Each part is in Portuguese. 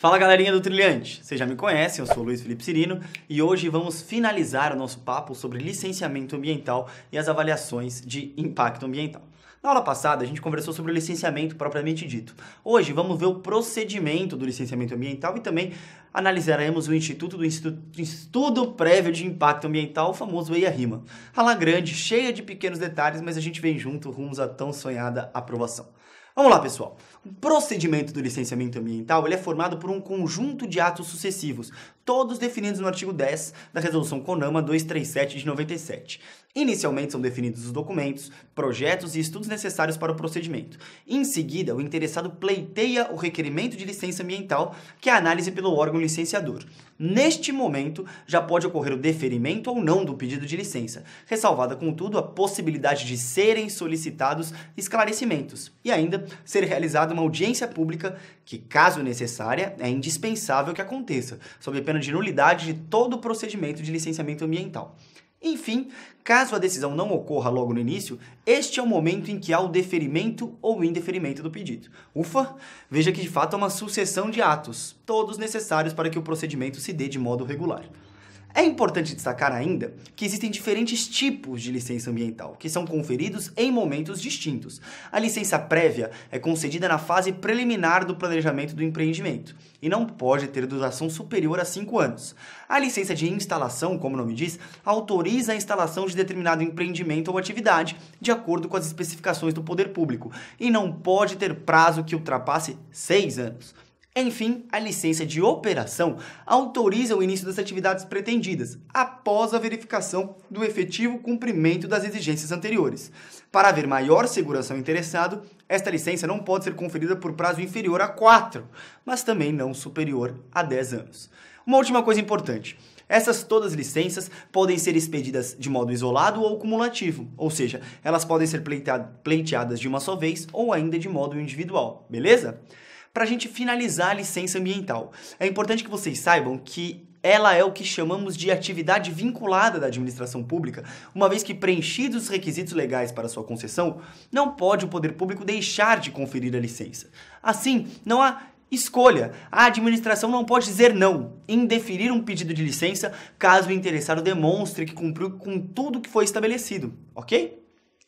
Fala galerinha do Trilhante, vocês já me conhecem, eu sou Luiz Felipe Cirino e hoje vamos finalizar o nosso papo sobre licenciamento ambiental e as avaliações de impacto ambiental. Na aula passada, a gente conversou sobre o licenciamento propriamente dito. Hoje, vamos ver o procedimento do licenciamento ambiental e também analisaremos o Instituto do Instituto, Estudo Prévio de Impacto Ambiental, o famoso EIA-RIMA. Ala grande, cheia de pequenos detalhes, mas a gente vem junto rumos à tão sonhada aprovação. Vamos lá, pessoal. O procedimento do licenciamento ambiental ele é formado por um conjunto de atos sucessivos, todos definidos no artigo 10 da Resolução CONAMA 237 de 97. Inicialmente são definidos os documentos, projetos e estudos necessários para o procedimento. Em seguida, o interessado pleiteia o requerimento de licença ambiental, que é a análise pelo órgão licenciador. Neste momento, já pode ocorrer o deferimento ou não do pedido de licença, ressalvada, contudo, a possibilidade de serem solicitados esclarecimentos e ainda ser realizada uma audiência pública que, caso necessária, é indispensável que aconteça, sob pena de nulidade de todo o procedimento de licenciamento ambiental. Enfim, caso a decisão não ocorra logo no início, este é o momento em que há o deferimento ou indeferimento do pedido. Ufa! Veja que de fato é uma sucessão de atos, todos necessários para que o procedimento se dê de modo regular. É importante destacar ainda que existem diferentes tipos de licença ambiental, que são conferidos em momentos distintos. A licença prévia é concedida na fase preliminar do planejamento do empreendimento e não pode ter duração superior a 5 anos. A licença de instalação, como o nome diz, autoriza a instalação de determinado empreendimento ou atividade de acordo com as especificações do poder público e não pode ter prazo que ultrapasse 6 anos. Enfim, a licença de operação autoriza o início das atividades pretendidas após a verificação do efetivo cumprimento das exigências anteriores. Para haver maior segurança ao interessado, esta licença não pode ser conferida por prazo inferior a 4, mas também não superior a 10 anos. Uma última coisa importante. Essas todas licenças podem ser expedidas de modo isolado ou cumulativo, ou seja, elas podem ser pleiteadas de uma só vez ou ainda de modo individual, beleza? Para a gente finalizar a licença ambiental, é importante que vocês saibam que ela é o que chamamos de atividade vinculada da administração pública, uma vez que preenchidos os requisitos legais para sua concessão, não pode o poder público deixar de conferir a licença. Assim, não há escolha. A administração não pode dizer não, deferir um pedido de licença caso o interessado demonstre que cumpriu com tudo que foi estabelecido, ok?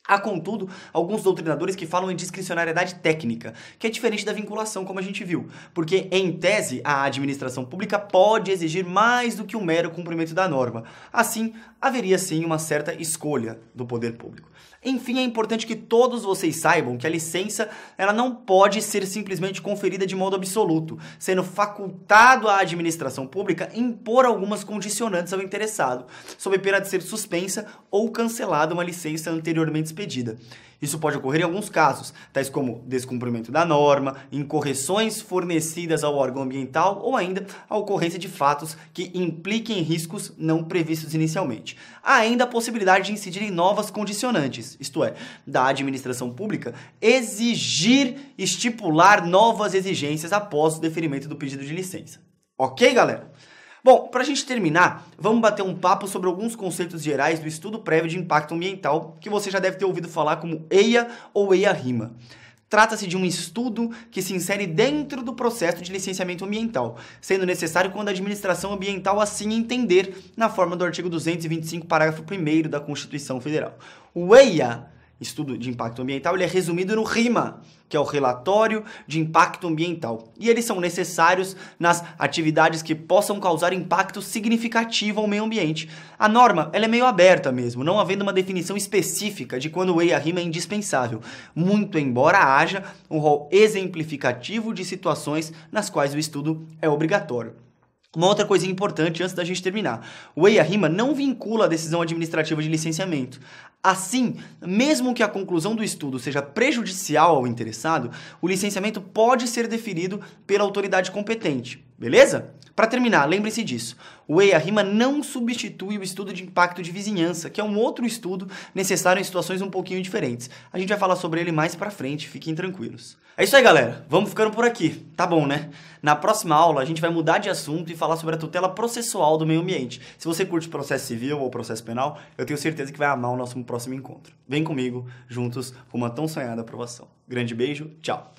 Há, contudo, alguns doutrinadores que falam em discricionariedade técnica, que é diferente da vinculação, como a gente viu, porque, em tese, a administração pública pode exigir mais do que o um mero cumprimento da norma. Assim, haveria sim uma certa escolha do poder público. Enfim, é importante que todos vocês saibam que a licença ela não pode ser simplesmente conferida de modo absoluto, sendo facultado à administração pública impor algumas condicionantes ao interessado, sob pena de ser suspensa ou cancelada uma licença anteriormente expedida. Isso pode ocorrer em alguns casos, tais como descumprimento da norma, incorreções fornecidas ao órgão ambiental ou ainda a ocorrência de fatos que impliquem riscos não previstos inicialmente. Há ainda a possibilidade de incidir em novas condicionantes, isto é, da administração pública exigir, estipular novas exigências após o deferimento do pedido de licença. Ok, galera? Bom, para a gente terminar, vamos bater um papo sobre alguns conceitos gerais do estudo prévio de impacto ambiental que você já deve ter ouvido falar como EIA ou EIA-RIMA. Trata-se de um estudo que se insere dentro do processo de licenciamento ambiental, sendo necessário quando a administração ambiental assim entender, na forma do artigo 225, parágrafo 1 da Constituição Federal. O EIA estudo de impacto ambiental, ele é resumido no RIMA, que é o relatório de impacto ambiental. E eles são necessários nas atividades que possam causar impacto significativo ao meio ambiente. A norma, ela é meio aberta mesmo, não havendo uma definição específica de quando o EIA RIMA é indispensável, muito embora haja um rol exemplificativo de situações nas quais o estudo é obrigatório. Uma outra coisinha importante antes da gente terminar. O EIA-RIMA não vincula a decisão administrativa de licenciamento. Assim, mesmo que a conclusão do estudo seja prejudicial ao interessado, o licenciamento pode ser deferido pela autoridade competente. Beleza? Para terminar, lembre-se disso. O EIA RIMA não substitui o estudo de impacto de vizinhança, que é um outro estudo necessário em situações um pouquinho diferentes. A gente vai falar sobre ele mais para frente, fiquem tranquilos. É isso aí, galera. Vamos ficando por aqui. Tá bom, né? Na próxima aula, a gente vai mudar de assunto e falar sobre a tutela processual do meio ambiente. Se você curte processo civil ou processo penal, eu tenho certeza que vai amar o nosso próximo encontro. Vem comigo, juntos, rumo uma tão sonhada aprovação. Grande beijo, tchau!